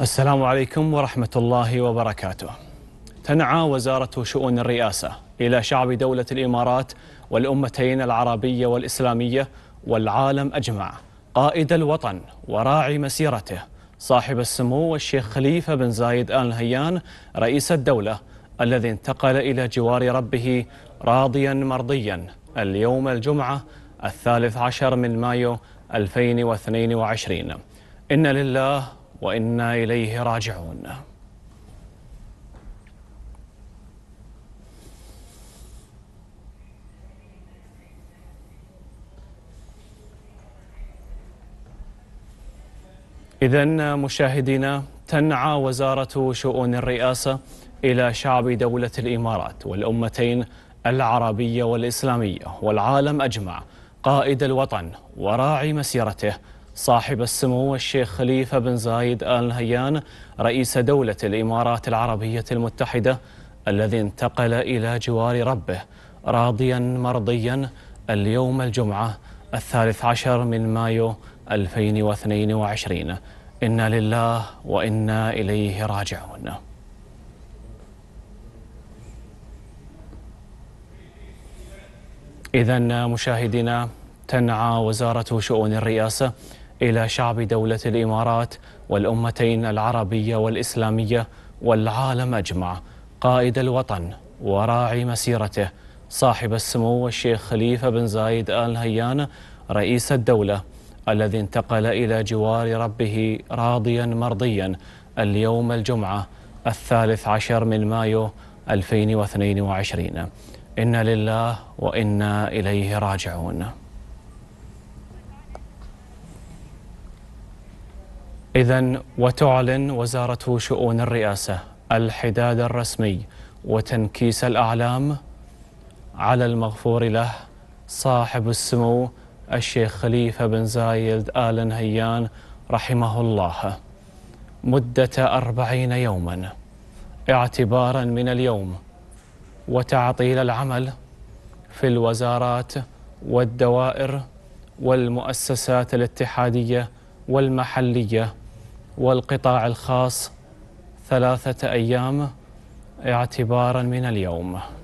السلام عليكم ورحمة الله وبركاته تنعى وزارة شؤون الرئاسة إلى شعب دولة الإمارات والأمتين العربية والإسلامية والعالم أجمع قائد الوطن وراعي مسيرته صاحب السمو الشيخ خليفة بن زايد آل نهيان رئيس الدولة الذي انتقل إلى جوار ربه راضيا مرضيا اليوم الجمعة الثالث عشر من مايو 2022 إن لله وانا اليه راجعون إذا مشاهدينا تنعى وزارة شؤون الرئاسة إلى شعب دولة الإمارات والأمتين العربية والإسلامية والعالم أجمع قائد الوطن وراعي مسيرته صاحب السمو الشيخ خليفة بن زايد آل نهيان رئيس دولة الإمارات العربية المتحدة الذي انتقل إلى جوار ربه راضيا مرضيا اليوم الجمعة الثالث عشر من مايو 2022 إنا لله وإنا إليه راجعون إذا مشاهدينا تنعى وزارة شؤون الرئاسة إلى شعب دولة الإمارات والأمتين العربية والإسلامية والعالم أجمع قائد الوطن وراعي مسيرته صاحب السمو الشيخ خليفة بن زايد آل نهيان رئيس الدولة الذي انتقل إلى جوار ربه راضيا مرضيا اليوم الجمعة الثالث عشر من مايو 2022 إنا لله وإنا إليه راجعون إذا وتعلن وزارة شؤون الرئاسة الحداد الرسمي وتنكيس الأعلام على المغفور له صاحب السمو الشيخ خليفة بن زايد آل نهيان رحمه الله مدة أربعين يوما اعتبارا من اليوم وتعطيل العمل في الوزارات والدوائر والمؤسسات الاتحادية والمحلية والقطاع الخاص ثلاثة أيام اعتبارا من اليوم